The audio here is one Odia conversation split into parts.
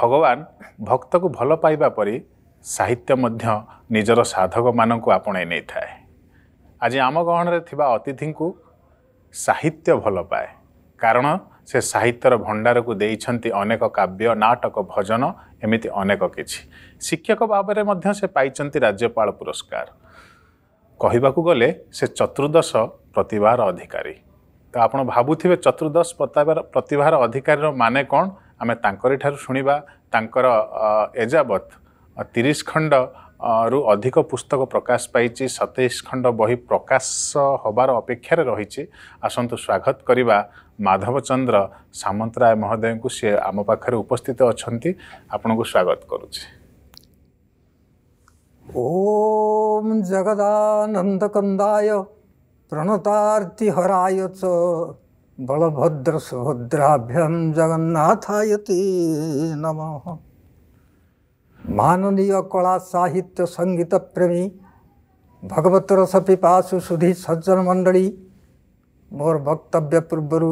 ଭଗବାନ ଭକ୍ତକୁ ଭଲ ପାଇବା ପରି ସାହିତ୍ୟ ମଧ୍ୟ ନିଜର ସାଧକମାନଙ୍କୁ ଆପଣେଇ ନେଇଥାଏ ଆଜି ଆମ ଗହଣରେ ଥିବା ଅତିଥିଙ୍କୁ ସାହିତ୍ୟ ଭଲ ପାଏ କାରଣ ସେ ସାହିତ୍ୟର ଭଣ୍ଡାରକୁ ଦେଇଛନ୍ତି ଅନେକ କାବ୍ୟ ନାଟକ ଭଜନ ଏମିତି ଅନେକ କିଛି ଶିକ୍ଷକ ଭାବରେ ମଧ୍ୟ ସେ ପାଇଛନ୍ତି ରାଜ୍ୟପାଳ ପୁରସ୍କାର କହିବାକୁ ଗଲେ ସେ ଚତୁର୍ଦ୍ଦଶ ପ୍ରତିଭାର ଅଧିକାରୀ ତ ଆପଣ ଭାବୁଥିବେ ଚତୁର୍ଦ୍ଦଶ ପ୍ରତିଭାର ଅଧିକାରୀର ମାନେ କ'ଣ ଆମେ ତାଙ୍କରି ଠାରୁ ଶୁଣିବା ତାଙ୍କର ଏଯାବତ୍ ତିରିଶ ଖଣ୍ଡ ରୁ ଅଧିକ ପୁସ୍ତକ ପ୍ରକାଶ ପାଇଛି ସତେଇଶ ଖଣ୍ଡ ବହି ପ୍ରକାଶ ହେବାର ଅପେକ୍ଷାରେ ରହିଛି ଆସନ୍ତୁ ସ୍ୱାଗତ କରିବା ମାଧବ ଚନ୍ଦ୍ର ସାମନ୍ତରାୟ ମହୋଦୟଙ୍କୁ ସିଏ ଆମ ପାଖରେ ଉପସ୍ଥିତ ଅଛନ୍ତି ଆପଣଙ୍କୁ ସ୍ୱାଗତ କରୁଛି ଓ ଜଗଦାନନ୍ଦ କନ୍ଦାୟ ପ୍ରଣତାର୍ତ୍ତି ହରାୟ बलभद्र सुभद्राभ्यम जगन्नाथाय ते नम माननीय कला साहित्य संगीत प्रेमी भगवत रस पिपासु सुधी सज्जन मंडली मोर वक्तव्य पूर्वर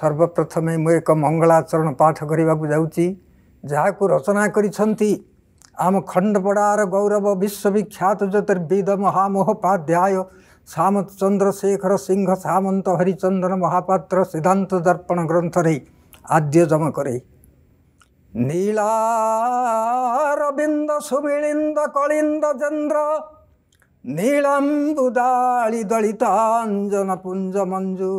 सर्वप्रथमे मु एक मंगलाचरण पाठ କରିବାକୁ ଯାଉଛି ଯାହାକୁ ରଚନା କରିଛନ୍ତି ଆମ ଖଣ୍ଡପଡ଼ାର ଗୌରବ ବିଶ୍ୱବିଖ୍ୟାତ ଶ୍ୟାମଚନ୍ଦ୍ରଶେଖର ସିଂହ ସାମନ୍ତ ହରିଚନ୍ଦନ ମହାପାତ୍ର ସିଦ୍ଧାନ୍ତ ଦର୍ପଣ ଗ୍ରନ୍ଥରେ ଆଦ୍ୟ ଜମ କରେ ନୀଳାରବିନ୍ଦ ସୁମିଳିନ୍ଦ କଳିନ୍ଦ ଚନ୍ଦ୍ର ନୀଳାମ୍ବୁଦାଳି ଦଳିତାଞ୍ଜନ ପୁଞ୍ଜ ମଞ୍ଜୁ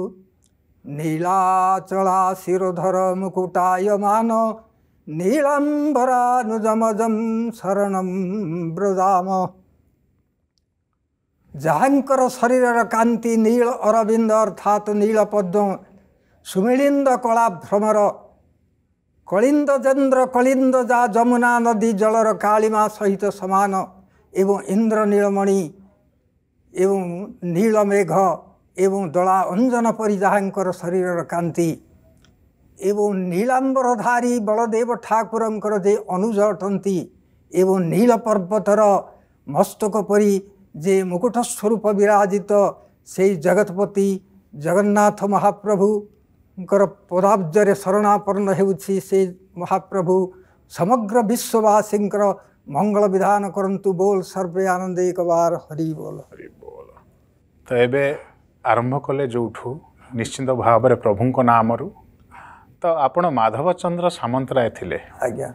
ନୀଳାଚଳା ଶିରୋଧର ମୁକୁଟାୟମାନ ନୀଳାମ୍ବରାନୁଜମଜମ୍ ଶରଣ ବ୍ରଜାମ जहाँको शरीरर कान्ति नील अरबिन्द अर्थात् नीलपद् सुमिलिन्द कलाभ्रमर कलिन्द्र जा जमुना नदी जलर कालीमा सहित समान एवं इन्द्र नीलमणि एवं ए अञ्जन परि जहाँको शरीर कान्ति एवं नीलाम्बरधारी बलदेव ठाकुरको जे अनुज अटी एवं नील पर्वतर मस्तक परि ଯେ ମୁକୁଟ ସ୍ୱରୂପ ବିରାଜିତ ସେଇ ଜଗତପତି ଜଗନ୍ନାଥ ମହାପ୍ରଭୁଙ୍କର ପଦାବ୍ଜରେ ଶରଣାପନ୍ନ ହେଉଛି ସେ ମହାପ୍ରଭୁ ସମଗ୍ର ବିଶ୍ୱବାସୀଙ୍କର ମଙ୍ଗଳ ବିଧାନ କରନ୍ତୁ ବୋଲ ସର୍ବେ ଆନନ୍ଦେ କବାର ହରି ବୋଲ ହରି ବୋଲ ତ ଏବେ ଆରମ୍ଭ କଲେ ଯେଉଁଠୁ ନିଶ୍ଚିନ୍ତ ଭାବରେ ପ୍ରଭୁଙ୍କ ନାମରୁ ତ ଆପଣ ମାଧବ ଚନ୍ଦ୍ର ସାମନ୍ତରାୟ ଥିଲେ ଆଜ୍ଞା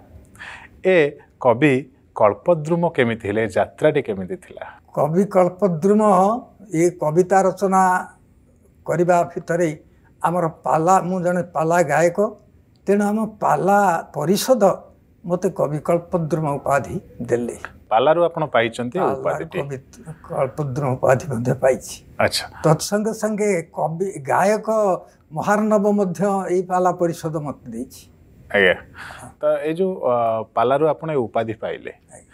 ଏ କବି କଳ୍ପଦ୍ରୁମ କେମିତି ହେଲେ ଯାତ୍ରାଟି କେମିତି ଥିଲା କବି କଳ୍ପଦ୍ରୁମ ଏ କବିତା ରଚନା କରିବା ଭିତରେ ଆମର ପାଲା ମୁଁ ଜଣେ ପାଲା ଗାୟକ ତେଣୁ ଆମ ପାଲା ପରିଷଦ ମୋତେ କବି କଳ୍ପଦ୍ରୁମ ଉପାଧି ଦେଲେ ପାଲାରୁ ଆପଣ ପାଇଛନ୍ତି କବି କଳ୍ପଦ୍ରୁମ ଉପାଧି ମଧ୍ୟ ପାଇଛି ଆଚ୍ଛା ତତ୍ ସଙ୍ଗେ ସଙ୍ଗେ କବି ଗାୟକ ମହାରନବ ମଧ୍ୟ ଏଇ ପାଲା ପରିଷଦ ମୋତେ ଦେଇଛି ଆଜ୍ଞା ତ ଏଇ ଯେଉଁ ପାଲାରୁ ଆପଣ ଉପାଧି ପାଇଲେ ଆଜ୍ଞା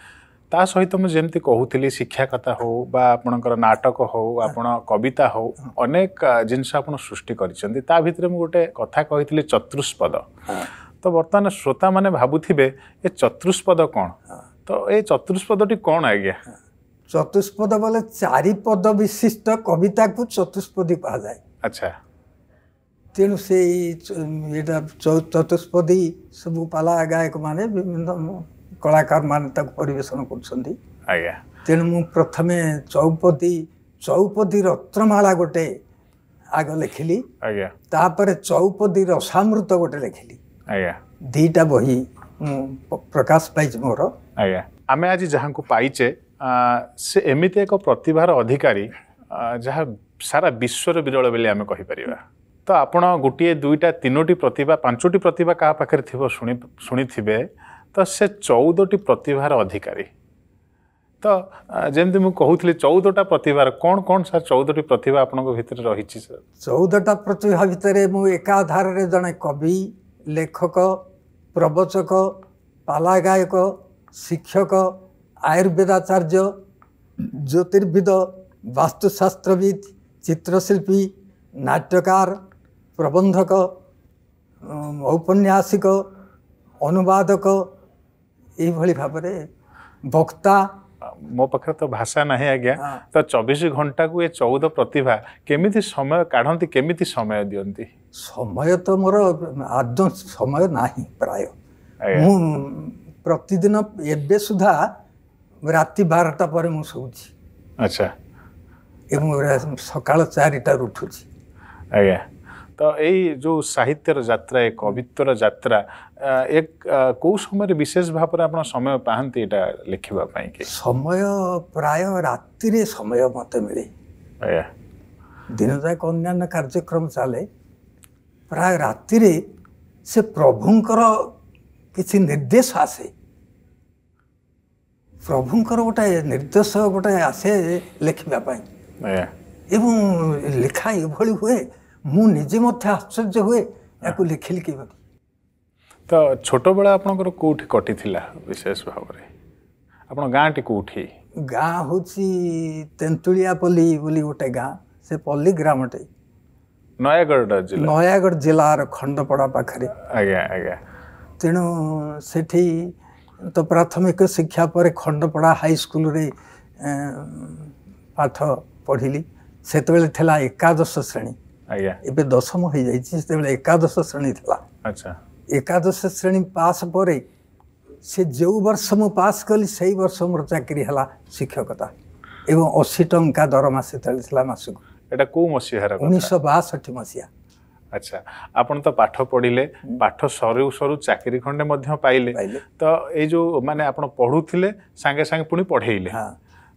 ତା ସହିତ ମୁଁ ଯେମିତି କହୁଥିଲି ଶିକ୍ଷା କଥା ହେଉ ବା ଆପଣଙ୍କର ନାଟକ ହଉ ଆପଣ କବିତା ହେଉ ଅନେକ ଜିନିଷ ଆପଣ ସୃଷ୍ଟି କରିଛନ୍ତି ତା ଭିତରେ ମୁଁ ଗୋଟେ କଥା କହିଥିଲି ଚତୁଷ୍ପଦ ତ ବର୍ତ୍ତମାନ ଶ୍ରୋତାମାନେ ଭାବୁଥିବେ ଏ ଚତୁଷ୍ପଦ କ'ଣ ତ ଏ ଚତୁଷ୍ପଦଟି କ'ଣ ଆଜ୍ଞା ଚତୁଷ୍ପଦ ବୋଲେ ଚାରିପଦ ବିଶିଷ୍ଟ କବିତାକୁ ଚତୁଷ୍ପଦୀ କୁହାଯାଏ ଆଚ୍ଛା ତେଣୁ ସେଇ ଏଇଟା ଚତୁଷ୍ପଦୀ ସବୁ ପାଲା ଗାୟକମାନେ ବିଭିନ୍ନ କଳାକାରମାନେ ତାକୁ ପରିବେଷଣ କରୁଛନ୍ତି ଆଜ୍ଞା ତେଣୁ ମୁଁ ପ୍ରଥମେ ଚୌପଦୀ ଚୌପଦୀ ରତ୍ନମାଳା ଗୋଟେ ଆଗ ଲେଖିଲି ଆଜ୍ଞା ତାପରେ ଚୌପଦୀ ରସାମୃତ ଗୋଟେ ଲେଖିଲି ଆଜ୍ଞା ଦୁଇଟା ବହି ମୁଁ ପ୍ରକାଶ ପାଇଛି ମୋର ଆଜ୍ଞା ଆମେ ଆଜି ଯାହାଙ୍କୁ ପାଇଛେ ସେ ଏମିତି ଏକ ପ୍ରତିଭାର ଅଧିକାରୀ ଯାହା ସାରା ବିଶ୍ୱର ବିରଳ ବୋଲି ଆମେ କହିପାରିବା ତ ଆପଣ ଗୋଟିଏ ଦୁଇଟା ତିନୋଟି ପ୍ରତିଭା ପାଞ୍ଚଟି ପ୍ରତିଭା କାହା ପାଖରେ ଥିବ ଶୁଣି ଶୁଣିଥିବେ ତ ସେ ଚଉଦଟି ପ୍ରତିଭାର ଅଧିକାରୀ ତ ଯେମିତି ମୁଁ କହୁଥିଲି ଚଉଦଟା ପ୍ରତିଭାର କ'ଣ କ'ଣ ସାର୍ ଚଉଦଟି ପ୍ରତିଭା ଆପଣଙ୍କ ଭିତରେ ରହିଛି ସାର୍ ଚଉଦଟା ପ୍ରତିଭା ଭିତରେ ମୁଁ ଏକା ଆଧାରରେ ଜଣେ କବି ଲେଖକ ପ୍ରବଚକ ପାଲା ଗାୟକ ଶିକ୍ଷକ ଆୟୁର୍ବେଦାଚାର୍ଯ୍ୟ ଜ୍ୟୋତିର୍ବିଦ ବାସ୍ତୁଶାସ୍ତ୍ରବିତ୍ ଚିତ୍ରଶିଳ୍ପୀ ନାଟ୍ୟକାର ପ୍ରବନ୍ଧକ ଔପନ୍ୟାସିକ ଅନୁବାଦକ ଏଇଭଳି ଭାବରେ ବକ୍ତା ମୋ ପାଖରେ ତ ଭାଷା ନାହିଁ ଆଜ୍ଞା ତ ଚବିଶ ଘଣ୍ଟାକୁ ଏ ଚଉଦ ପ୍ରତିଭା କେମିତି ସମୟ କାଢ଼ନ୍ତି କେମିତି ସମୟ ଦିଅନ୍ତି ସମୟ ତ ମୋର ଆଦୌ ସମୟ ନାହିଁ ପ୍ରାୟ ମୁଁ ପ୍ରତିଦିନ ଏବେ ସୁଦ୍ଧା ରାତି ବାରଟା ପରେ ମୁଁ ଶୋଉଛି ଆଚ୍ଛା ଏବଂ ସକାଳ ଚାରିଟାରୁ ଉଠୁଛି ଆଜ୍ଞା ତ ଏଇ ଯେଉଁ ସାହିତ୍ୟର ଯାତ୍ରା ଏ କବିତ୍ୱର ଯାତ୍ରା ଏକ କେଉଁ ସମୟରେ ବିଶେଷ ଭାବରେ ଆପଣ ସମୟ ପାଆନ୍ତି ଏଇଟା ଲେଖିବା ପାଇଁ କି ସମୟ ପ୍ରାୟ ରାତିରେ ସମୟ ମୋତେ ମିଳେ ଆଜ୍ଞା ଦିନଯାକ ଅନ୍ୟାନ୍ୟ କାର୍ଯ୍ୟକ୍ରମ ଚାଲେ ପ୍ରାୟ ରାତିରେ ସେ ପ୍ରଭୁଙ୍କର କିଛି ନିର୍ଦ୍ଦେଶ ଆସେ ପ୍ରଭୁଙ୍କର ଗୋଟାଏ ନିର୍ଦ୍ଦେଶ ଗୋଟାଏ ଆସେ ଲେଖିବା ପାଇଁ ଏବଂ ଲେଖା ଏଭଳି ହୁଏ ମୁଁ ନିଜେ ମଧ୍ୟ ଆଶ୍ଚର୍ଯ୍ୟ ହୁଏ ଏହାକୁ ଲେଖିଲି କିଭଳି ତ ଛୋଟବେଳେ ଆପଣଙ୍କର କେଉଁଠି କଟିଥିଲା ବିଶେଷ ଭାବରେ ଆପଣ ଗାଁଟି କେଉଁଠି ଗାଁ ହେଉଛି ପଲ୍ଲୀ ବୋଲି ଗୋଟେ ଗାଁ ସେ ପଲ୍ଲୀ ଗ୍ରାମଟେ ନୟାଗଡ଼ ନୟାଗଡ଼ ଜିଲ୍ଲାର ଖଣ୍ଡପଡ଼ା ପାଖରେ ଆଜ୍ଞା ଆଜ୍ଞା ତେଣୁ ସେଠି ତ ପ୍ରାଥମିକ ଶିକ୍ଷା ପରେ ଖଣ୍ଡପଡ଼ା ହାଇସ୍କୁଲରେ ପାଠ ପଢ଼ିଲି ସେତେବେଳେ ଥିଲା ଏକାଦଶ ଶ୍ରେଣୀ ଆଜ୍ଞା ଏବେ ଦଶମ ହେଇଯାଇଛି ସେତେବେଳେ ଏକାଦଶ ଶ୍ରେଣୀ ଥିଲା ଆଚ୍ଛା একাদশ শ্রেণী পাସ୍ ପରେ ସେ ଯେଉଁ ବର୍ଷ ମୁଁ ପାସ୍ କଲି ସେଇ ବର୍ଷ ମୋର ଚାକିରି ହେଲା ଶିକ୍ଷକତା ଏବଂ ଅଶୀ ଟଙ୍କା ଦରମା ସେତେବେଳେ ଥିଲା ମାସକୁ ଏଇଟା କେଉଁ ମସିହାର ଉଣେଇଶହ ବାଷଠି ମସିହା ଆଚ୍ଛା ଆପଣ ତ ପାଠ ପଢ଼ିଲେ ପାଠ ସରୁ ସରୁ ଚାକିରି ଖଣ୍ଡେ ମଧ୍ୟ ପାଇଲେ ତ ଏଇ ଯେଉଁ ମାନେ ଆପଣ ପଢ଼ୁଥିଲେ ସାଙ୍ଗେ ସାଙ୍ଗେ ପୁଣି ପଢ଼େଇଲେ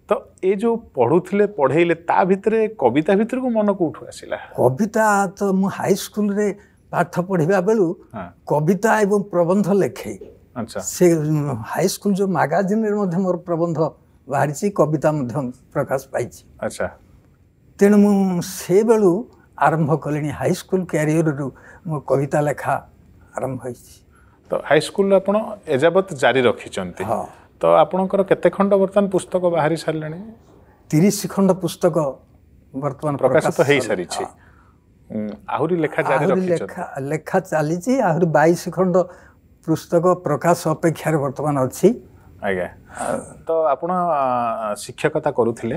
ତ ଏ ଯେଉଁ ପଢ଼ୁଥିଲେ ପଢ଼େଇଲେ ତା ଭିତରେ କବିତା ଭିତରକୁ ମନ କେଉଁଠୁ ଆସିଲା କବିତା ତ ମୁଁ ହାଇସ୍କୁଲରେ ପାଠ ପଢ଼ିବା ବେଳୁ କବିତା ଏବଂ ପ୍ରବନ୍ଧ ଲେଖେ ସେ ହାଇସ୍କୁଲ ଯେଉଁ ମାଗାଜିନରେ ମଧ୍ୟ ମୋର ପ୍ରବନ୍ଧ ବାହାରିଛି କବିତା ମଧ୍ୟ ପ୍ରକାଶ ପାଇଛି ତେଣୁ ମୁଁ ସେବେଳୁ ଆରମ୍ଭ କଲିଣି ହାଇସ୍କୁଲ କ୍ୟାରିୟରରୁ ମୋ କବିତା ଲେଖା ଆରମ୍ଭ ହେଇଛି ତ ହାଇସ୍କୁଲ ଆପଣ ଏଯାବତ୍ ଜାରି ରଖିଛନ୍ତି ତ ଆପଣଙ୍କର କେତେ ଖଣ୍ଡ ବର୍ତ୍ତମାନ ପୁସ୍ତକ ବାହାରି ସାରିଲେଣି ତିରିଶ ଖଣ୍ଡ ପୁସ୍ତକ ବର୍ତ୍ତମାନ ପ୍ରକାଶିତ ହେଇସାରିଛି ଆହୁରି ଲେଖା ଆହୁରି ଲେଖା ଲେଖା ଚାଲିଛି ଆହୁରି ବାଇଶ ଖଣ୍ଡ ପୁସ୍ତକ ପ୍ରକାଶ ଅପେକ୍ଷାରେ ବର୍ତ୍ତମାନ ଅଛି ଆଜ୍ଞା ତ ଆପଣ ଶିକ୍ଷକତା କରୁଥିଲେ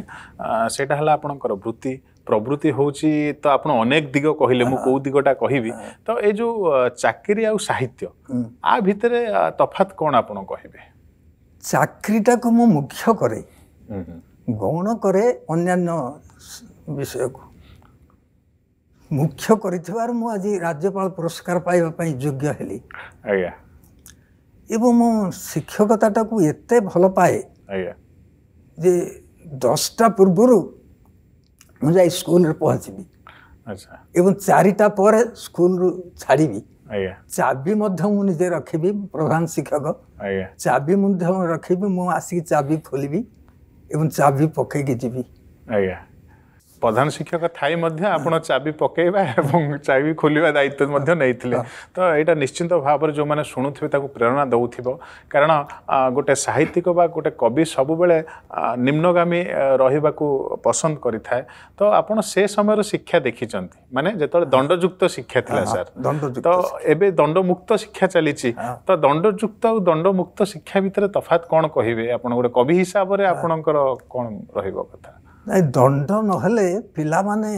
ସେଇଟା ହେଲା ଆପଣଙ୍କର ବୃତ୍ତି ପ୍ରବୃତ୍ତି ହେଉଛି ତ ଆପଣ ଅନେକ ଦିଗ କହିଲେ ମୁଁ କେଉଁ ଦିଗଟା କହିବି ତ ଏ ଯେଉଁ ଚାକିରି ଆଉ ସାହିତ୍ୟ ଆ ଭିତରେ ତଫାତ କ'ଣ ଆପଣ କହିବେ ଚାକିରିଟାକୁ ମୁଁ ମୁଖ୍ୟ କରେ ଗୌଣ କରେ ଅନ୍ୟାନ୍ୟ ବିଷୟକୁ ମୁଖ୍ୟ କରିଥିବାରୁ ମୁଁ ଆଜି ରାଜ୍ୟପାଳ ପୁରସ୍କାର ପାଇବା ପାଇଁ ଯୋଗ୍ୟ ହେଲି ଆଜ୍ଞା ଏବଂ ମୁଁ ଶିକ୍ଷକତାଟାକୁ ଏତେ ଭଲ ପାଏ ଆଜ୍ଞା ଯେ ଦଶଟା ପୂର୍ବରୁ ମୁଁ ଯାଇ ସ୍କୁଲରେ ପହଞ୍ଚିବି ଏବଂ ଚାରିଟା ପରେ ସ୍କୁଲରୁ ଛାଡ଼ିବି ଚାବି ମଧ୍ୟ ମୁଁ ନିଜେ ରଖିବି ପ୍ରଧାନ ଶିକ୍ଷକ ଚାବି ମଧ୍ୟ ରଖିବି ମୁଁ ଆସିକି ଚାବି ଖୋଲିବି ଏବଂ ଚାବି ପକେଇକି ଯିବି ଆଜ୍ଞା ପ୍ରଧାନ ଶିକ୍ଷକ ଥାଇ ମଧ୍ୟ ଆପଣ ଚାବି ପକେଇବା ଏବଂ ଚାବି ଖୋଲିବା ଦାୟିତ୍ୱ ମଧ୍ୟ ନେଇଥିଲେ ତ ଏଇଟା ନିଶ୍ଚିନ୍ତ ଭାବରେ ଯେଉଁମାନେ ଶୁଣୁଥିବେ ତାକୁ ପ୍ରେରଣା ଦେଉଥିବ କାରଣ ଗୋଟେ ସାହିତ୍ୟିକ ବା ଗୋଟେ କବି ସବୁବେଳେ ନିମ୍ନଗାମୀ ରହିବାକୁ ପସନ୍ଦ କରିଥାଏ ତ ଆପଣ ସେ ସମୟର ଶିକ୍ଷା ଦେଖିଛନ୍ତି ମାନେ ଯେତେବେଳେ ଦଣ୍ଡଯୁକ୍ତ ଶିକ୍ଷା ଥିଲା ସାର୍ ତ ଏବେ ଦଣ୍ଡମୁକ୍ତ ଶିକ୍ଷା ଚାଲିଛି ତ ଦଣ୍ଡଯୁକ୍ତ ଆଉ ଦଣ୍ଡମୁକ୍ତ ଶିକ୍ଷା ଭିତରେ ତଫାତ୍ କ'ଣ କହିବେ ଆପଣ ଗୋଟେ କବି ହିସାବରେ ଆପଣଙ୍କର କ'ଣ ରହିବ କଥା ନାଇଁ ଦଣ୍ଡ ନହେଲେ ପିଲାମାନେ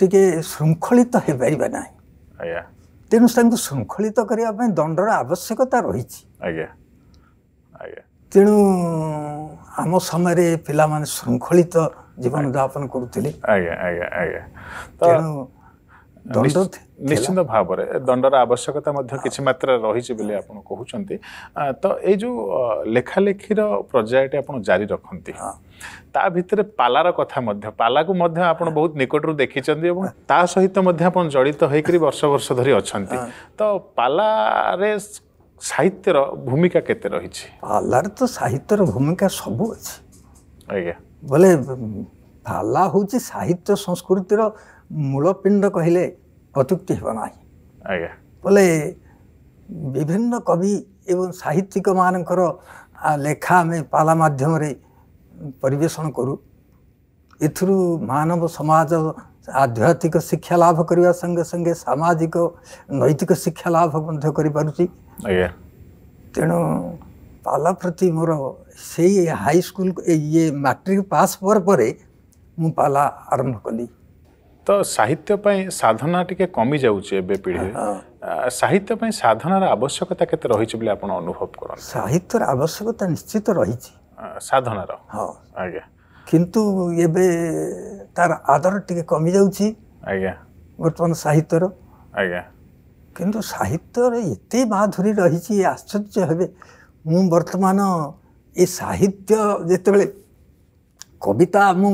ଟିକେ ଶୃଙ୍ଖଳିତ ହେଇପାରିବେ ନାହିଁ ଆଜ୍ଞା ତେଣୁ ତାଙ୍କୁ ଶୃଙ୍ଖଳିତ କରିବା ପାଇଁ ଦଣ୍ଡର ଆବଶ୍ୟକତା ରହିଛି ଆଜ୍ଞା ଆଜ୍ଞା ତେଣୁ ଆମ ସମୟରେ ପିଲାମାନେ ଶୃଙ୍ଖଳିତ ଜୀବନଯାପନ କରୁଥିଲେ ଆଜ୍ଞା ଆଜ୍ଞା ଆଜ୍ଞା ତେଣୁ ନିଶ୍ଚିନ୍ତ ଭାବରେ ଦଣ୍ଡର ଆବଶ୍ୟକତା ମଧ୍ୟ କିଛି ମାତ୍ରାରେ ରହିଛି ବୋଲି ଆପଣ କହୁଛନ୍ତି ତ ଏଇ ଯେଉଁ ଲେଖାଲେଖିର ପର୍ଯ୍ୟାୟଟି ଆପଣ ଜାରି ରଖନ୍ତି ତା ଭିତରେ ପାଲାର କଥା ମଧ୍ୟ ପାଲାକୁ ମଧ୍ୟ ଆପଣ ବହୁତ ନିକଟରୁ ଦେଖିଛନ୍ତି ଏବଂ ତା ସହିତ ମଧ୍ୟ ଆପଣ ଜଡ଼ିତ ହେଇକରି ବର୍ଷ ବର୍ଷ ଧରି ଅଛନ୍ତି ତ ପାଲାରେ ସାହିତ୍ୟର ଭୂମିକା କେତେ ରହିଛି ପାଲାରେ ତ ସାହିତ୍ୟର ଭୂମିକା ସବୁ ଅଛି ଆଜ୍ଞା ବୋଲେ ପାଲା ହେଉଛି ସାହିତ୍ୟ ସଂସ୍କୃତିର ମୂଳପିଣ୍ଡ କହିଲେ ଅତ୍ୟୁକ୍ତି ହେବ ନାହିଁ ଆଜ୍ଞା ବୋଲେ ବିଭିନ୍ନ କବି ଏବଂ ସାହିତ୍ୟିକମାନଙ୍କର ଲେଖା ଆମେ ପାଲା ମାଧ୍ୟମରେ ପରିବେଷଣ କରୁ ଏଥିରୁ ମାନବ ସମାଜ ଆଧ୍ୟାତ୍ମିକ ଶିକ୍ଷା ଲାଭ କରିବା ସଙ୍ଗେ ସଙ୍ଗେ ସାମାଜିକ ନୈତିକ ଶିକ୍ଷା ଲାଭ ମଧ୍ୟ କରିପାରୁଛି ଆଜ୍ଞା ତେଣୁ ପାଲା ପ୍ରତି ମୋର ସେଇ ହାଇସ୍କୁଲ ଇଏ ମାଟ୍ରିକ୍ ପାସ୍ ପରେ ପରେ ମୁଁ ପାଲା ଆରମ୍ଭ କଲି ତ ସାହିତ୍ୟ ପାଇଁ ସାଧନା ଟିକେ କମିଯାଉଛି ଏବେ ପିଢ଼ିରେ ସାହିତ୍ୟ ପାଇଁ ସାଧନାର ଆବଶ୍ୟକତା କେତେ ରହିଛି ବୋଲି ଆପଣ ଅନୁଭବ କରନ୍ତି ସାହିତ୍ୟର ଆବଶ୍ୟକତା ନିଶ୍ଚିତ ରହିଛି ସାଧନାର ହଁ ଆଜ୍ଞା କିନ୍ତୁ ଏବେ ତାର ଆଦର ଟିକେ କମିଯାଉଛି ଆଜ୍ଞା ବର୍ତ୍ତମାନ ସାହିତ୍ୟର ଆଜ୍ଞା କିନ୍ତୁ ସାହିତ୍ୟର ଏତେ ମାଧୁରୀ ରହିଛି ଆଶ୍ଚର୍ଯ୍ୟ ହେବେ ମୁଁ ବର୍ତ୍ତମାନ ଏ ସାହିତ୍ୟ ଯେତେବେଳେ କବିତା ମୁଁ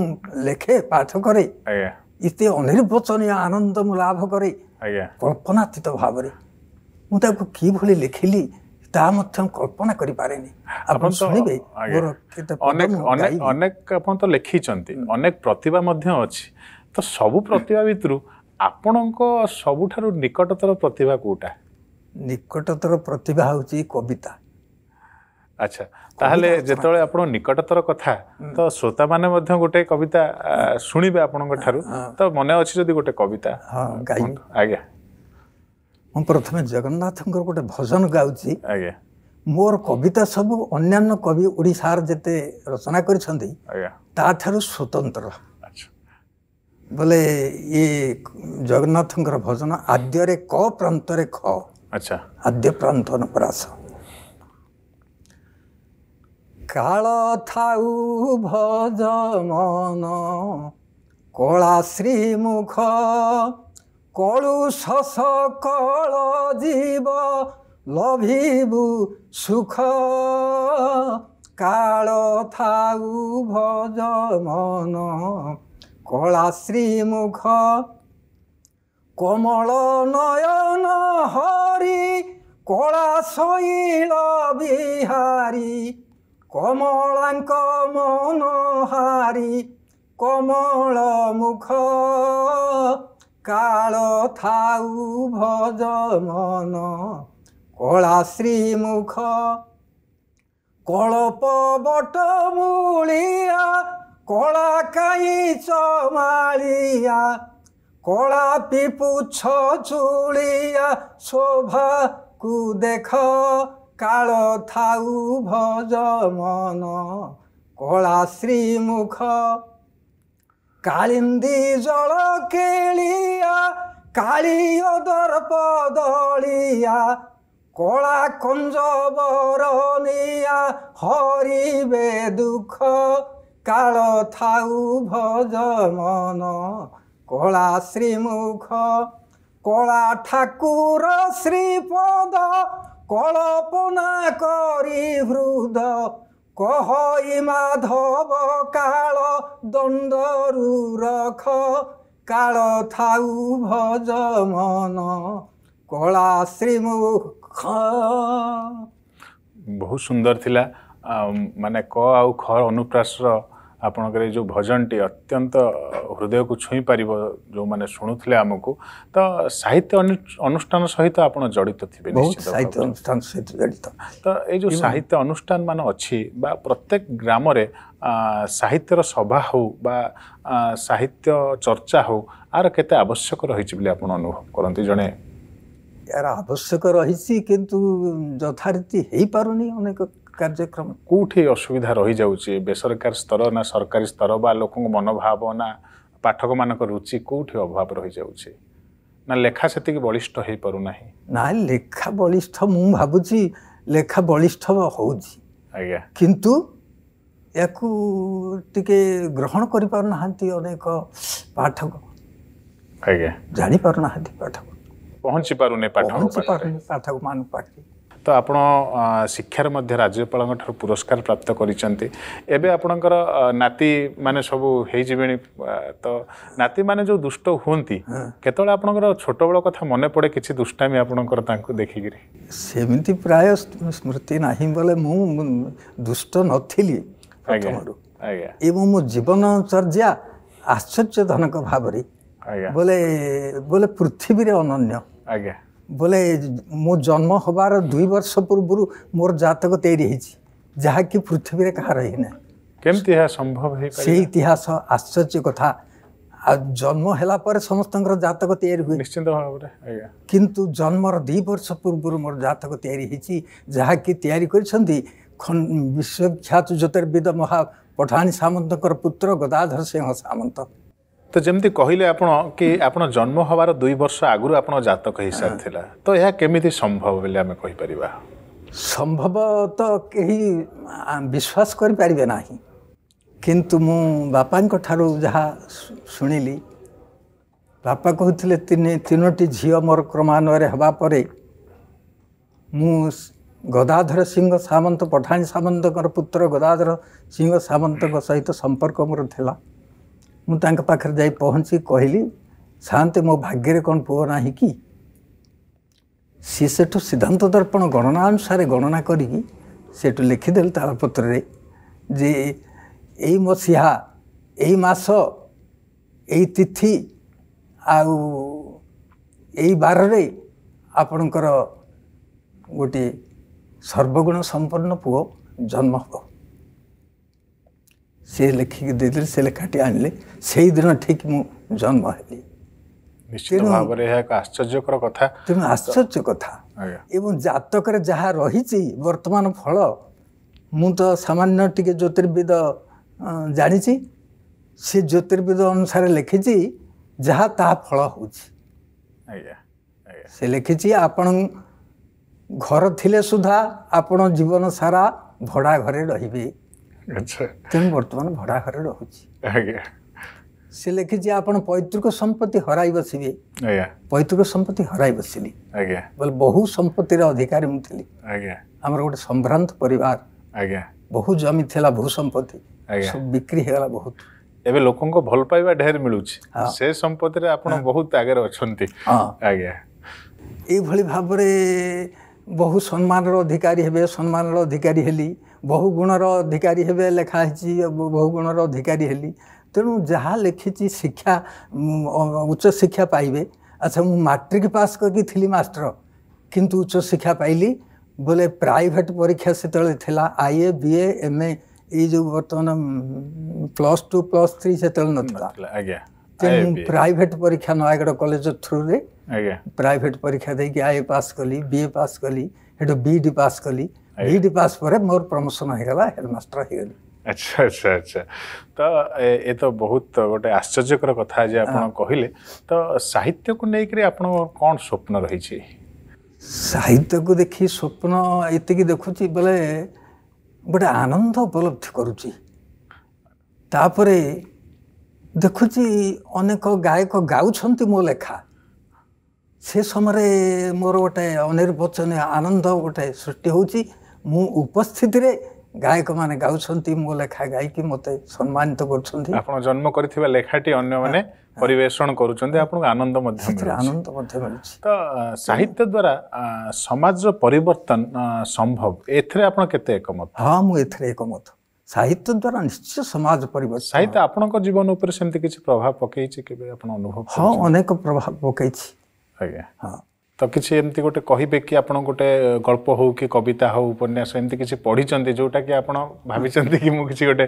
ଲେଖେ ପାଠ କରେ ଆଜ୍ଞା ଏତେ ଅନିର୍ବଚନୀୟ ଆନନ୍ଦ ମୁଁ ଲାଭ କରେ ଆଜ୍ଞା କଳ୍ପନାତୀତ ଭାବରେ ମୁଁ ତାକୁ କିଭଳି ଲେଖିଲି ତାହା ମଧ୍ୟ କଳ୍ପନା କରିପାରେନି ଆପଣ ଶୁଣିବେ ଅନେକ ଆପଣ ତ ଲେଖିଛନ୍ତି ଅନେକ ପ୍ରତିଭା ମଧ୍ୟ ଅଛି ତ ସବୁ ପ୍ରତିଭା ଭିତରୁ ଆପଣଙ୍କ ସବୁଠାରୁ ନିକଟତର ପ୍ରତିଭା କେଉଁଟା ନିକଟତର ପ୍ରତିଭା ହେଉଛି କବିତା ଆଚ୍ଛା ତାହେଲେ ଯେତେବେଳେ ଆପଣ ନିକଟତର କଥା ତ ଶ୍ରୋତାମାନେ ମଧ୍ୟ ଗୋଟେ କବିତା ଶୁଣିବେ ଆପଣଙ୍କ ଠାରୁ ତ ମନେ ଅଛି ଯଦି ଗୋଟେ କବିତା ଆଜ୍ଞା ମୁଁ ପ୍ରଥମେ ଜଗନ୍ନାଥଙ୍କର ଗୋଟେ ଭଜନ ଗାଉଛି ଆଜ୍ଞା ମୋର କବିତା ସବୁ ଅନ୍ୟାନ୍ୟ କବି ଓଡ଼ିଶାର ଯେତେ ରଚନା କରିଛନ୍ତି ତା'ଠାରୁ ସ୍ୱତନ୍ତ୍ର ବୋଲେ ଇଏ ଜଗନ୍ନାଥଙ୍କର ଭଜନ ଆଦ୍ୟରେ କ ପ୍ରାନ୍ତରେ ଖ ଆଚ୍ଛା ଆଦ୍ୟ ପ୍ରାନ୍ତ ଅନୁପ୍ରାସ କାଳ ଥାଉ ଭଜ ମନ କଳାଶ୍ରୀ ମୁଖ କଳୁ ଶସ କଳ ଜୀବ ଲଭିବୁ ସୁଖ କାଳ ଥାଉ ଭଜ ମନ କଳାଶ୍ରୀ ମୁଖ କମଳ ନୟନ ହରି କଳା ଶୈଳ ବିହାରୀ কমলাঙ্ক মনোহারি কমল মুখ কাল থাউ ভজ মন কলাশ্রী মুখ কলপ বট মূলিয়া কলা কাই চমালিয়া কলা পিপুছ চুলিয়া শোভাকু দেখ কাল থাউ ভজ মন কলা শ্ৰীমুখ কালিন্দী জল কেলিয়া কালীয় দৰ্পদলিয়া কলা কঞ্জ বৰনিয়া হৰিবে দুঃখ কাল থাউ ভজ মন কলা শ্ৰীমুখ কলা ঠাকুৰ শ্ৰীপদ କଳ୍ପନା କରି ହୃଦ କହି ମାଧବ କାଳ ଦଣ୍ଡରୁ ରଖ କାଳ ଥାଉ ଭଜ ମନ କଳା ଶ୍ରୀମୁଖ ବହୁତ ସୁନ୍ଦର ଥିଲା ମାନେ କ ଆଉ ଖ ଅନୁପ୍ରାସର ଆପଣଙ୍କର ଏ ଯେଉଁ ଭଜନଟି ଅତ୍ୟନ୍ତ ହୃଦୟକୁ ଛୁଇଁ ପାରିବ ଯେଉଁମାନେ ଶୁଣୁଥିଲେ ଆମକୁ ତ ସାହିତ୍ୟ ଅନୁଷ୍ଠାନ ସହିତ ଆପଣ ଜଡ଼ିତ ଥିବେ ସାହିତ୍ୟ ଅନୁଷ୍ଠାନ ସହିତ ଜଡ଼ିତ ତ ଏଇ ଯେଉଁ ସାହିତ୍ୟ ଅନୁଷ୍ଠାନମାନ ଅଛି ବା ପ୍ରତ୍ୟେକ ଗ୍ରାମରେ ସାହିତ୍ୟର ସଭା ହେଉ ବା ସାହିତ୍ୟ ଚର୍ଚ୍ଚା ହେଉ ଆର କେତେ ଆବଶ୍ୟକ ରହିଛି ବୋଲି ଆପଣ ଅନୁଭବ କରନ୍ତି ଜଣେ ଏହାର ଆବଶ୍ୟକ ରହିଛି କିନ୍ତୁ ଯଥାରୀତି ହେଇପାରୁନି ଅନେକ କାର୍ଯ୍ୟକ୍ରମ କେଉଁଠି ଅସୁବିଧା ରହିଯାଉଛି ବେସରକାରୀ ସ୍ତର ନା ସରକାରୀ ସ୍ତର ବା ଲୋକଙ୍କ ମନୋଭାବ ନା ପାଠକମାନଙ୍କ ରୁଚି କେଉଁଠି ଅଭାବ ରହିଯାଉଛି ନା ଲେଖା ସେତିକି ବଳିଷ୍ଠ ହେଇପାରୁନାହିଁ ନା ଲେଖା ବଳିଷ୍ଠ ମୁଁ ଭାବୁଛି ଲେଖା ବଳିଷ୍ଠ ହେଉଛି ଆଜ୍ଞା କିନ୍ତୁ ଏହାକୁ ଟିକେ ଗ୍ରହଣ କରିପାରୁନାହାନ୍ତି ଅନେକ ପାଠକ ଆଜ୍ଞା ଜାଣିପାରୁନାହାନ୍ତି ପାଠକ ପହଞ୍ଚି ପାରୁନି ପାଠକ ପାଠକମାନଙ୍କ ପାଖରେ ତ ଆପଣ ଶିକ୍ଷାରେ ମଧ୍ୟ ରାଜ୍ୟପାଳଙ୍କ ଠାରୁ ପୁରସ୍କାର ପ୍ରାପ୍ତ କରିଛନ୍ତି ଏବେ ଆପଣଙ୍କର ନାତି ମାନେ ସବୁ ହେଇଯିବେଣି ତ ନାତିମାନେ ଯେଉଁ ଦୁଷ୍ଟ ହୁଅନ୍ତି କେତେବେଳେ ଆପଣଙ୍କର ଛୋଟବେଳ କଥା ମନେ ପଡ଼େ କିଛି ଦୁଷ୍ଟାମୀ ଆପଣଙ୍କର ତାଙ୍କୁ ଦେଖିକିରି ସେମିତି ପ୍ରାୟ ସ୍ମୃତି ନାହିଁ ବୋଲେ ମୁଁ ଦୁଷ୍ଟ ନଥିଲି ଏବଂ ମୋ ଜୀବନଚର୍ଯ୍ୟା ଆଶ୍ଚର୍ଯ୍ୟଜନକ ଭାବରେ ବୋଲେ ବୋଲେ ପୃଥିବୀରେ ଅନନ୍ୟ ଆଜ୍ଞା ବୋଲେ ମୋ ଜନ୍ମ ହେବାର ଦୁଇ ବର୍ଷ ପୂର୍ବରୁ ମୋର ଜାତକ ତିଆରି ହେଇଛି ଯାହାକି ପୃଥିବୀରେ କାହାର ହେଇନାହିଁ କେମିତି ଏହା ସମ୍ଭବ ହେଇ ସେଇ ଇତିହାସ ଆଶ୍ଚର୍ଯ୍ୟ କଥା ଆଉ ଜନ୍ମ ହେଲା ପରେ ସମସ୍ତଙ୍କର ଜାତକ ତିଆରି ହୁଏ ନିଶ୍ଚିନ୍ତ ଭାବରେ ଆଜ୍ଞା କିନ୍ତୁ ଜନ୍ମର ଦୁଇ ବର୍ଷ ପୂର୍ବରୁ ମୋର ଜାତକ ତିଆରି ହେଇଛି ଯାହାକି ତିଆରି କରିଛନ୍ତି ବିଶ୍ୱବିଖ୍ୟାତ ଜ୍ୟୋତିର୍ବିଦ ମହା ପଠାଣି ସାମନ୍ତଙ୍କର ପୁତ୍ର ଗଦାଧର ସିଂହ ସାମନ୍ତ ଯେମିତି କହିଲେ ଆପଣ କି ଆପଣ ଜନ୍ମ ହେବାର ଦୁଇ ବର୍ଷ ଆଗରୁ ଆପଣ ଜାତକ ହିସାବ ଥିଲା ତ ଏହା କେମିତି ସମ୍ଭବ ବୋଲି ଆମେ କହିପାରିବା ସମ୍ଭବ ତ କେହି ବିଶ୍ୱାସ କରିପାରିବେ ନାହିଁ କିନ୍ତୁ ମୁଁ ବାପାଙ୍କ ଠାରୁ ଯାହା ଶୁଣିଲି ବାପା କହୁଥିଲେ ତିନି ତିନୋଟି ଝିଅ ମୋର କ୍ରମାନ୍ୱୟରେ ହେବା ପରେ ମୁଁ ଗଦାଧର ସିଂହ ସାମନ୍ତ ପଠାଣି ସାମନ୍ତଙ୍କର ପୁତ୍ର ଗଦାଧର ସିଂହ ସାମନ୍ତଙ୍କ ସହିତ ସମ୍ପର୍କ ମୋର ଥିଲା ମୁଁ ତାଙ୍କ ପାଖରେ ଯାଇ ପହଞ୍ଚି କହିଲି ସାଆନ୍ତେ ମୋ ଭାଗ୍ୟରେ କ'ଣ ପୁଅ ନାହିଁ କି ସିଏ ସେଠୁ ସିଦ୍ଧାନ୍ତ ଦର୍ପଣ ଗଣନା ଅନୁସାରେ ଗଣନା କରିକି ସେଠୁ ଲେଖିଦେଲି ତାଳପତ୍ରରେ ଯେ ଏଇ ମୋ ମସିହା ଏଇ ମାସ ଏଇ ତିଥି ଆଉ ଏଇ ବାରରେ ଆପଣଙ୍କର ଗୋଟିଏ ସର୍ବଗୁଣ ସମ୍ପନ୍ନ ପୁଅ ଜନ୍ମ ହେବ ସିଏ ଲେଖିକି ଦେଇଥିଲେ ସେ ଲେଖାଟି ଆଣିଲେ ସେଇଦିନ ଠିକ୍ ମୁଁ ଜନ୍ମ ହେଲି ନିଶ୍ଚିତ ଭାବରେ ଏହା ଏକ ଆଶ୍ଚର୍ଯ୍ୟକର କଥା ତେଣୁ ଆଶ୍ଚର୍ଯ୍ୟ କଥା ଏବଂ ଜାତକରେ ଯାହା ରହିଛି ବର୍ତ୍ତମାନ ଫଳ ମୁଁ ତ ସାମାନ୍ୟ ଟିକେ ଜ୍ୟୋତିର୍ବିଦ ଜାଣିଛି ସେ ଜ୍ୟୋତିର୍ବିଦ ଅନୁସାରେ ଲେଖିଛି ଯାହା ତାହା ଫଳ ହେଉଛି ଆଜ୍ଞା ସେ ଲେଖିଛି ଆପଣ ଘର ଥିଲେ ସୁଦ୍ଧା ଆପଣ ଜୀବନ ସାରା ଭଡ଼ା ଘରେ ରହିବେ ତେଣୁ ବର୍ତ୍ତମାନ ଭଡ଼ା ଘରେ ରହୁଛି ଆଜ୍ଞା ସେ ଲେଖିଛି ଆପଣ ପୈତୃକ ସମ୍ପତ୍ତି ହରାଇ ବସିବେ ଆଜ୍ଞା ପୈତୃକ ସମ୍ପତ୍ତି ହରାଇ ବସିଲି ଆଜ୍ଞା ବୋଲେ ବହୁ ସମ୍ପତ୍ତିର ଅଧିକାରୀ ମୁଁ ଥିଲି ଆଜ୍ଞା ଆମର ଗୋଟେ ସମ୍ଭ୍ରାନ୍ତ ପରିବାର ଆଜ୍ଞା ବହୁ ଜମି ଥିଲା ଭୂ ସମ୍ପତ୍ତି ସବୁ ବିକ୍ରି ହେଇଗଲା ବହୁତ ଏବେ ଲୋକଙ୍କ ଭଲ ପାଇବା ଢେର ମିଳୁଛି ସେ ସମ୍ପତ୍ତିରେ ଆପଣ ବହୁତ ଆଗରେ ଅଛନ୍ତି ଆଜ୍ଞା ଏଇଭଳି ଭାବରେ ବହୁ ସମ୍ମାନର ଅଧିକାରୀ ହେବେ ସମ୍ମାନର ଅଧିକାରୀ ହେଲି ବହୁ ଗୁଣର ଅଧିକାରୀ ହେବେ ଲେଖା ହେଇଛି ବହୁ ଗୁଣର ଅଧିକାରୀ ହେଲି ତେଣୁ ଯାହା ଲେଖିଛି ଶିକ୍ଷା ଉଚ୍ଚ ଶିକ୍ଷା ପାଇବେ ଆଚ୍ଛା ମୁଁ ମାଟ୍ରିକ ପାସ୍ କରିଥିଲି ମାଷ୍ଟର କିନ୍ତୁ ଉଚ୍ଚ ଶିକ୍ଷା ପାଇଲି ବୋଲେ ପ୍ରାଇଭେଟ୍ ପରୀକ୍ଷା ସେତେବେଳେ ଥିଲା I A B A M A ଏଇ ଯେଉଁ ବର୍ତ୍ତମାନ ପ୍ଲସ୍ ଟୁ ପ୍ଲସ୍ ଥ୍ରୀ ସେତେବେଳେ ନଥିଲା ଆଜ୍ଞା ତେଣୁ ପ୍ରାଇଭେଟ୍ ପରୀକ୍ଷା ନୟାଗଡ଼ କଲେଜ ଥ୍ରୁରେ ପ୍ରାଇଭେଟ୍ ପରୀକ୍ଷା ଦେଇକି ଆଇ ଏ ପାସ୍ କଲି ବି ଏ ପାସ୍ କଲି ହେଠୁ ବି ଇ ଡି ପାସ୍ କଲି ಬಿ ಡಿ ಪಾಸ್ ପରେ ମୋର ପ୍ରମୋସନ୍ ହେଇଗଲା ହେଡ଼ମାଷ୍ଟର ହେଇଗଲି ଆଚ୍ଛା ଆଚ୍ଛା ଆଚ୍ଛା ତ ଏ ତ ବହୁତ ଗୋଟେ ଆଶ୍ଚର୍ଯ୍ୟକର କଥା ଯେ ଆପଣ କହିଲେ ତ ସାହିତ୍ୟକୁ ନେଇକରି ଆପଣଙ୍କର କ'ଣ ସ୍ୱପ୍ନ ରହିଛି ସାହିତ୍ୟକୁ ଦେଖି ସ୍ୱପ୍ନ ଏତିକି ଦେଖୁଛି ବୋଲେ ଗୋଟେ ଆନନ୍ଦ ଉପଲବ୍ଧି କରୁଛି ତାପରେ ଦେଖୁଛି ଅନେକ ଗାୟକ ଗାଉଛନ୍ତି ମୋ ଲେଖା ସେ ସମୟରେ ମୋର ଗୋଟେ ଅନିର୍ବଚନୀୟ ଆନନ୍ଦ ଗୋଟେ ସୃଷ୍ଟି ହେଉଛି ମୁଁ ଉପସ୍ଥିତିରେ ଗାୟକମାନେ ଗାଉଛନ୍ତି ମୋ ଲେଖା ଗାଇକି ମୋତେ ସମ୍ମାନିତ କରୁଛନ୍ତି ଆପଣ ଜନ୍ମ କରିଥିବା ଲେଖାଟି ଅନ୍ୟମାନେ ପରିବେଷଣ କରୁଛନ୍ତି ଆପଣଙ୍କୁ ଆନନ୍ଦ ମଧ୍ୟ ଆନନ୍ଦ ମଧ୍ୟ ତ ସାହିତ୍ୟ ଦ୍ୱାରା ସମାଜର ପରିବର୍ତ୍ତନ ସମ୍ଭବ ଏଥିରେ ଆପଣ କେତେ ଏକମତ ହଁ ମୁଁ ଏଥିରେ ଏକମତ ସାହିତ୍ୟ ଦ୍ୱାରା ନିଶ୍ଚୟ ସମାଜ ପରିବର୍ତ୍ତନ ସାହିତ୍ୟ ଆପଣଙ୍କ ଜୀବନ ଉପରେ ସେମିତି କିଛି ପ୍ରଭାବ ପକେଇଛି କେବେ ଆପଣ ଅନୁଭବ ହଁ ଅନେକ ପ୍ରଭାବ ପକେଇଛି ଆଜ୍ଞା ହଁ ତ କିଛି ଏମିତି ଗୋଟେ କହିବେ କି ଆପଣ ଗୋଟେ ଗଳ୍ପ ହଉ କି କବିତା ହଉ ଉପନ୍ୟାସ ଏମିତି କିଛି ପଢ଼ିଛନ୍ତି ଯେଉଁଟାକି ଆପଣ ଭାବିଛନ୍ତି କି ମୁଁ କିଛି ଗୋଟେ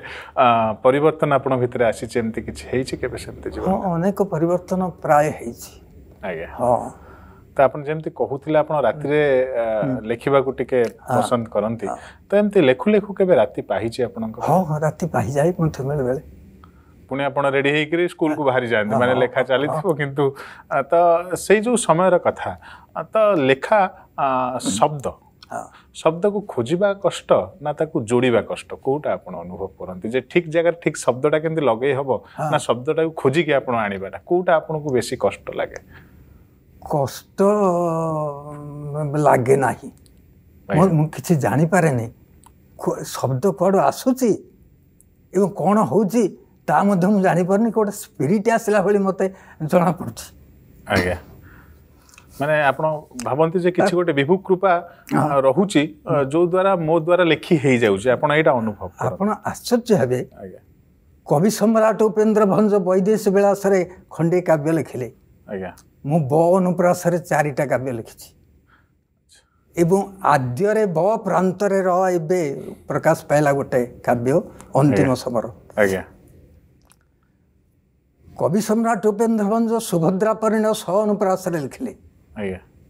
ପରିବର୍ତ୍ତନ ଆପଣ ଭିତରେ ଆସିଛି ଏମିତି କିଛି ହେଇଛି କେବେ ସେମିତି ହଁ ଅନେକ ପରିବର୍ତ୍ତନ ପ୍ରାୟ ହେଇଛି ଆଜ୍ଞା ହଁ ତ ଆପଣ ଯେମିତି କହୁଥିଲେ ଆପଣ ରାତିରେ ଲେଖିବାକୁ ଟିକେ ପସନ୍ଦ କରନ୍ତି ତ ଏମିତି ଲେଖୁ ଲେଖୁ କେବେ ରାତି ପାହିଛି ଆପଣଙ୍କ ହଁ ହଁ ରାତି ପାହିଯାଏ ମଧ୍ୟ ବେଳେବେଳେ ପୁଣି ଆପଣ ରେଡ଼ି ହେଇକରି ସ୍କୁଲକୁ ବାହାରି ଯାଆନ୍ତି ମାନେ ଲେଖା ଚାଲିଥିବ କିନ୍ତୁ ତ ସେଇ ଯେଉଁ ସମୟର କଥା ତ ଲେଖା ଶବ୍ଦ ଶବ୍ଦକୁ ଖୋଜିବା କଷ୍ଟ ନା ତାକୁ ଯୋଡ଼ିବା କଷ୍ଟ କେଉଁଟା ଆପଣ ଅନୁଭବ କରନ୍ତି ଯେ ଠିକ୍ ଜାଗାରେ ଠିକ୍ ଶବ୍ଦଟା କେମିତି ଲଗେଇ ହେବ ନା ଶବ୍ଦଟାକୁ ଖୋଜିକି ଆପଣ ଆଣିବାଟା କେଉଁଟା ଆପଣଙ୍କୁ ବେଶୀ କଷ୍ଟ ଲାଗେ କଷ୍ଟ ଲାଗେ ନାହିଁ ମୁଁ କିଛି ଜାଣିପାରେନି ଶବ୍ଦ କୁଆଡ଼ୁ ଆସୁଛି ଏବଂ କ'ଣ ହେଉଛି ତା ମଧ୍ୟ ମୁଁ ଜାଣିପାରୁନି କେଉଁ ଗୋଟେ ସ୍ପିରିଟ୍ ଆସିଲା ଭଳି ମୋତେ ଜଣାପଡ଼ୁଛି ଆଜ୍ଞା ମାନେ ଆପଣ ଭାବନ୍ତି ଯେ କିଛି ଗୋଟେ ବିଭୁ କୃପା ରହୁଛି ଯୋଦ୍ୱାରା ମୋ ଦ୍ୱାରା ଲେଖି ହେଇଯାଉଛି ଆପଣ ଏଇଟା ଅନୁଭବ ଆପଣ ଆଶ୍ଚର୍ଯ୍ୟ ହେବେ ଆଜ୍ଞା କବି ସମ୍ରାଟ ଉପେନ୍ଦ୍ର ଭଞ୍ଜ ବୈଦେଶ ବିଳାସରେ ଖଣ୍ଡେ କାବ୍ୟ ଲେଖିଲେ ଆଜ୍ଞା ମୁଁ ବ ଅନୁପ୍ରାସରେ ଚାରିଟା କାବ୍ୟ ଲେଖିଛି ଏବଂ ଆଦ୍ୟରେ ବ ପ୍ରାନ୍ତରେ ର ଏବେ ପ୍ରକାଶ ପାଇଲା ଗୋଟେ କାବ୍ୟ ଅନ୍ତିମ ସମର ଆଜ୍ଞା କବି ସମ୍ରାଟ ଉପେନ୍ଦ୍ର ଭଞ୍ଜ ସୁଭଦ୍ରା ପରିଣୟ ସହ ଅନୁପ୍ରାସରେ ଲେଖିଲେ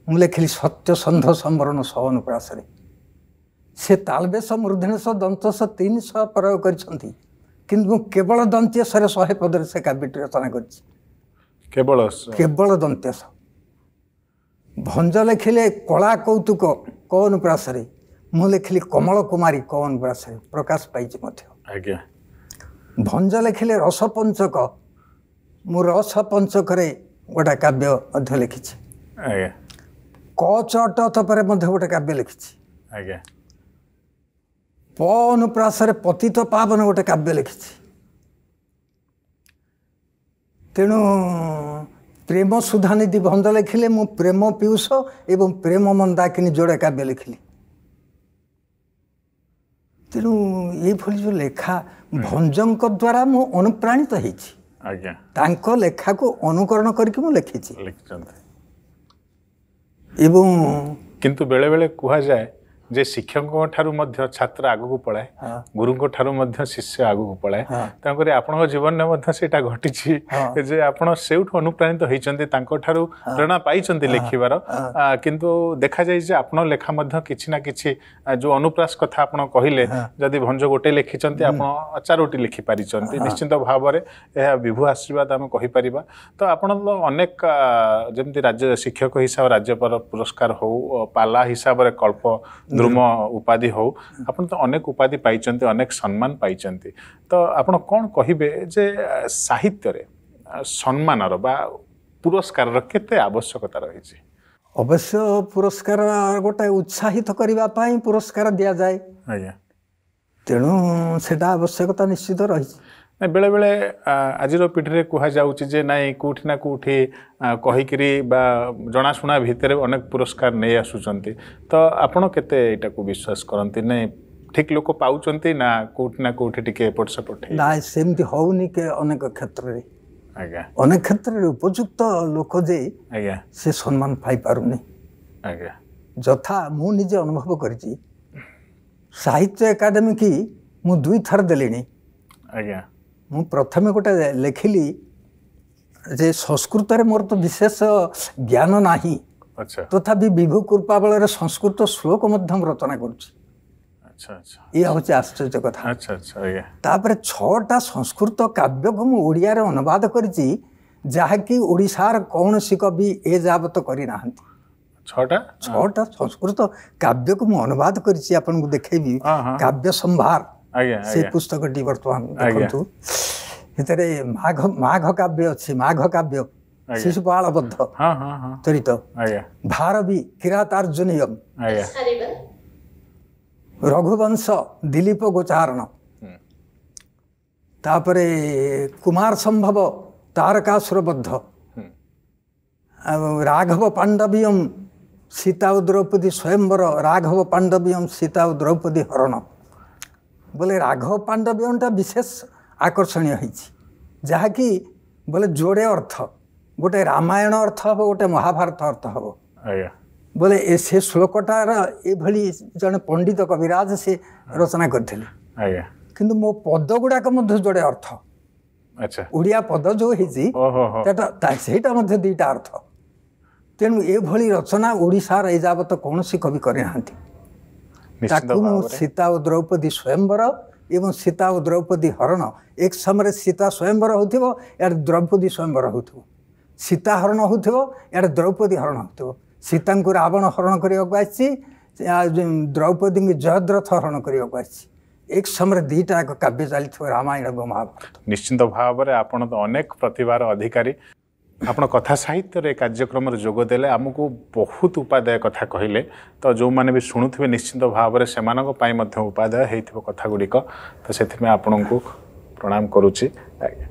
ମୁଁ ଲେଖିଲି ସତ୍ୟସନ୍ଧ ସମ୍ବରଣ ସହ ଅନୁପ୍ରାସରେ ସେ ତାଳବେଶ ମୃଦ୍ଧଣେଶ ଦନ୍ତଶ ତିନିଶହ ପ୍ରୟୋଗ କରିଛନ୍ତି କିନ୍ତୁ ମୁଁ କେବଳ ଦନ୍ତେଶ୍ୱରେ ଶହେ ପଦରେ ସେ କାବ୍ୟଟି ରଚନା କରିଛି କେବଳ କେବଳ ଦନ୍ତେଶ ଭଞ୍ଜ ଲେଖିଲେ କଳା କୌତୁକ କ ଅନୁପ୍ରାସରେ ମୁଁ ଲେଖିଲି କମଳ କୁମାରୀ କ ଅନୁପ୍ରାସରେ ପ୍ରକାଶ ପାଇଛି ମଧ୍ୟ ଆଜ୍ଞା ଭଞ୍ଜ ଲେଖିଲେ ରସପଞ୍ଚକ ମୁଁ ରସ ପଞ୍ଚକରେ ଗୋଟେ କାବ୍ୟ ମଧ୍ୟ ଲେଖିଛି ଆଜ୍ଞା କ ଚଟ ତପରେ ମଧ୍ୟ ଗୋଟେ କାବ୍ୟ ଲେଖିଛି ଆଜ୍ଞା ପ ଅନୁପ୍ରାସରେ ପତିତ ପାବନ ଗୋଟେ କାବ୍ୟ ଲେଖିଛି ତେଣୁ ପ୍ରେମ ସୁଧାନିଧି ବନ୍ଦ ଲେଖିଲେ ମୁଁ ପ୍ରେମ ପିଉଷ ଏବଂ ପ୍ରେମ ମନ୍ଦାକିନୀ ଯୋଡ଼େ କାବ୍ୟ ଲେଖିଲି ତେଣୁ ଏଇଭଳି ଯେଉଁ ଲେଖା ଭଞ୍ଜଙ୍କ ଦ୍ୱାରା ମୁଁ ଅନୁପ୍ରାଣିତ ହେଇଛି ଆଜ୍ଞା ତାଙ୍କ ଲେଖାକୁ ଅନୁକରଣ କରିକି ମୁଁ ଲେଖିଛି ଲେଖିଛନ୍ତି ଏବଂ କିନ୍ତୁ ବେଳେବେଳେ କୁହାଯାଏ ଯେ ଶିକ୍ଷକଙ୍କ ଠାରୁ ମଧ୍ୟ ଛାତ୍ର ଆଗକୁ ପଳାଏ ଗୁରୁଙ୍କ ଠାରୁ ମଧ୍ୟ ଶିଷ୍ୟ ଆଗକୁ ପଳାଏ ତେଣୁକରି ଆପଣଙ୍କ ଜୀବନରେ ମଧ୍ୟ ସେଇଟା ଘଟିଛି ଯେ ଆପଣ ସେଉଠୁ ଅନୁପ୍ରାଣିତ ହେଇଛନ୍ତି ତାଙ୍କ ଠାରୁ ପ୍ରେରଣା ପାଇଛନ୍ତି ଲେଖିବାର କିନ୍ତୁ ଦେଖାଯାଏ ଯେ ଆପଣ ଲେଖା ମଧ୍ୟ କିଛି ନା କିଛି ଯେଉଁ ଅନୁପ୍ରାସ କଥା ଆପଣ କହିଲେ ଯଦି ଭଞ୍ଜ ଗୋଟେ ଲେଖିଛନ୍ତି ଆପଣ ଚାରୋଟି ଲେଖିପାରିଛନ୍ତି ନିଶ୍ଚିନ୍ତ ଭାବରେ ଏହା ବିଭୁ ଆଶୀର୍ବାଦ ଆମେ କହିପାରିବା ତ ଆପଣ ଅନେକ ଯେମିତି ରାଜ୍ୟ ଶିକ୍ଷକ ହିସାବରେ ରାଜ୍ୟପାଳ ପୁରସ୍କାର ହଉ ପାଲା ହିସାବରେ କଳ୍ପ ଦ୍ରୁମ ଉପାଧି ହଉ ଆପଣ ତ ଅନେକ ଉପାଧି ପାଇଛନ୍ତି ଅନେକ ସମ୍ମାନ ପାଇଛନ୍ତି ତ ଆପଣ କ'ଣ କହିବେ ଯେ ସାହିତ୍ୟରେ ସମ୍ମାନର ବା ପୁରସ୍କାରର କେତେ ଆବଶ୍ୟକତା ରହିଛି ଅବଶ୍ୟ ପୁରସ୍କାର ଗୋଟେ ଉତ୍ସାହିତ କରିବା ପାଇଁ ପୁରସ୍କାର ଦିଆଯାଏ ଆଜ୍ଞା ତେଣୁ ସେଟା ଆବଶ୍ୟକତା ନିଶ୍ଚିତ ରହିଛି बेले बेले आज पीढ़ी में कहुचे ना कौटिना कौटि कहीकि जनाशुना भितर अनेक पुरस्कार नहीं आसुँच तो आपत के विश्वास करती ना ठीक लोक पाँच ना कौटिना कौटि टेपट सेपट ना सेमती अनेक क्षेत्र अनेक क्षेत्र में उपयुक्त लोक जे आज्ञा से सम्मान पाईपर आज्ञा जथा मुझे अनुभव कर साहित्य एकाडेमी की मुझे दुई थर दे ମୁଁ ପ୍ରଥମେ ଗୋଟେ ଲେଖିଲି ଯେ ସଂସ୍କୃତରେ ମୋର ତ ବିଶେଷ ଜ୍ଞାନ ନାହିଁ ତଥାପି ବିଭୁ କୃପା ବଳରେ ସଂସ୍କୃତ ଶ୍ଳୋକ ମଧ୍ୟ ମୁଁ ରଚନା କରୁଛି ଇଏ ହେଉଛି ଆଶ୍ଚର୍ଯ୍ୟ କଥା ତାପରେ ଛଅଟା ସଂସ୍କୃତ କାବ୍ୟକୁ ମୁଁ ଓଡ଼ିଆରେ ଅନୁବାଦ କରିଛି ଯାହାକି ଓଡ଼ିଶାର କୌଣସି କବି ଏ ଯାବତ କରିନାହାନ୍ତି ଛଅଟା ଛଅଟା ସଂସ୍କୃତ କାବ୍ୟକୁ ମୁଁ ଅନୁବାଦ କରିଛି ଆପଣଙ୍କୁ ଦେଖେଇବି କାବ୍ୟ ସମ୍ଭାର ସେ ପୁସ୍ତକଟି ବର୍ତ୍ତମାନ ଦେଖନ୍ତୁ ସେଥିରେ ମାଘ ମାଘ କାବ୍ୟ ଅଛି ମାଘ କାବ୍ୟ ଶିଶୁପାଳବଦ୍ଧ ଚରିତ ଭାରବୀ କିରାତାର୍ଜୁନିୟମ ରଘୁବଂଶ ଦିଲୀପ ଗୋଚାରଣ ତାପରେ କୁମାର ସମ୍ଭବ ତାରକାସୁରବଦ୍ଧ ଆଉ ରାଘବ ପାଣ୍ଡବୀୟମ ସୀତା ଓ ଦ୍ରୌପଦୀ ସ୍ୱୟମ୍ବର ରାଘବ ପାଣ୍ଡବୀୟମ ସୀତା ଓ ଦ୍ରୌପଦୀ ହରଣ ବୋଲେ ରାଘବ ପାଣ୍ଡବ୍ୟମଟା ବିଶେଷ ଆକର୍ଷଣୀୟ ହେଇଛି ଯାହାକି ବୋଲେ ଯୋଡ଼େ ଅର୍ଥ ଗୋଟେ ରାମାୟଣ ଅର୍ଥ ହେବ ଗୋଟେ ମହାଭାରତ ଅର୍ଥ ହେବ ଆଜ୍ଞା ବୋଲେ ସେ ଶ୍ଳୋକଟାର ଏଭଳି ଜଣେ ପଣ୍ଡିତ କବିରାଜ ସେ ରଚନା କରିଥିଲେ ଆଜ୍ଞା କିନ୍ତୁ ମୋ ପଦ ଗୁଡ଼ାକ ମଧ୍ୟ ଯୋଡ଼େ ଅର୍ଥ ଓଡ଼ିଆ ପଦ ଯେଉଁ ହେଇଛି ସେଇଟା ମଧ୍ୟ ଦୁଇଟା ଅର୍ଥ ତେଣୁ ଏଭଳି ରଚନା ଓଡ଼ିଶାର ଏଯାବତ କୌଣସି କବି କରିନାହାନ୍ତି ତାକୁ ମୁଁ ସୀତା ଓ ଦ୍ରୌପଦୀ ସ୍ୱୟଂବର ଏବଂ ସୀତା ଓ ଦ୍ରୌପଦୀ ହରଣ ଏକ ସମୟରେ ସୀତା ସ୍ୱୟଂବର ହେଉଥିବ ଇଆଡ଼େ ଦ୍ରୌପଦୀ ସ୍ୱୟଂବର ହେଉଥିବ ସୀତା ହରଣ ହେଉଥିବ ଇଆଡ଼େ ଦ୍ରୌପଦୀ ହରଣ ହେଉଥିବ ସୀତାଙ୍କୁ ରାବଣ ହରଣ କରିବାକୁ ଆସିଛି ଦ୍ରୌପଦୀଙ୍କୁ ଜୟଦ୍ରଥ ହରଣ କରିବାକୁ ଆସିଛି ଏକ ସମୟରେ ଦୁଇଟା ଏକ କାବ୍ୟ ଚାଲିଥିବ ରାମାୟଣ ଏବଂ ମହାଭାରତ ନିଶ୍ଚିନ୍ତ ଭାବରେ ଆପଣ ତ ଅନେକ ପ୍ରତିଭାର ଅଧିକାରୀ ଆପଣ କଥା ସାହିତ୍ୟରେ କାର୍ଯ୍ୟକ୍ରମରେ ଯୋଗ ଦେଲେ ଆମକୁ ବହୁତ ଉପାଦାୟ କଥା କହିଲେ ତ ଯେଉଁମାନେ ବି ଶୁଣୁଥିବେ ନିଶ୍ଚିନ୍ତ ଭାବରେ ସେମାନଙ୍କ ପାଇଁ ମଧ୍ୟ ଉପାଦାୟ ହେଇଥିବ କଥାଗୁଡ଼ିକ ତ ସେଥିପାଇଁ ଆପଣଙ୍କୁ ପ୍ରଣାମ କରୁଛି ଆଜ୍ଞା